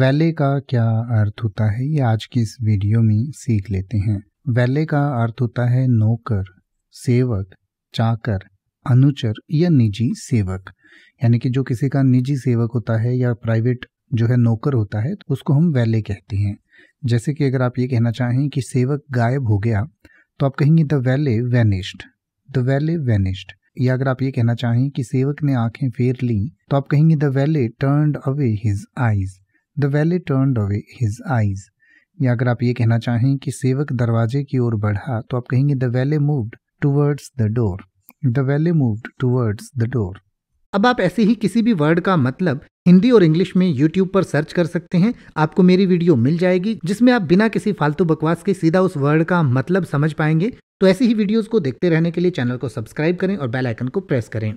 वैले का क्या अर्थ होता है ये आज की इस वीडियो में सीख लेते हैं वैले का अर्थ होता है नौकर सेवक चाकर अनुचर या निजी सेवक यानी कि जो किसी का निजी सेवक होता है या प्राइवेट जो है नौकर होता है तो उसको हम वैले कहते हैं जैसे कि अगर आप ये कहना चाहें कि सेवक गायब हो गया तो आप कहेंगे द वैले वेनिस्ट द वैले वेनिस्ट या अगर आप ये कहना चाहें कि सेवक ने आंखें फेर ली तो आप कहेंगे the valet turned away his eyes the valet turned away his eyes या अगर आप ये कहना चाहें कि सेवक दरवाजे की ओर बढ़ा तो आप कहेंगे the valet moved towards the door the valet moved towards the door अब आप ऐसे ही किसी भी वर्ड का मतलब हिंदी और इंग्लिश में यूट्यूब पर सर्च कर सकते हैं आपको मेरी वीडियो मिल जाएगी जिसमें आप बिना किसी फालतू बकवास के सीधा उस वर्ड का मतलब समझ पाएंगे तो ऐसी ही वीडियोस को देखते रहने के लिए चैनल को सब्सक्राइब करें और बेल आइकन को प्रेस करें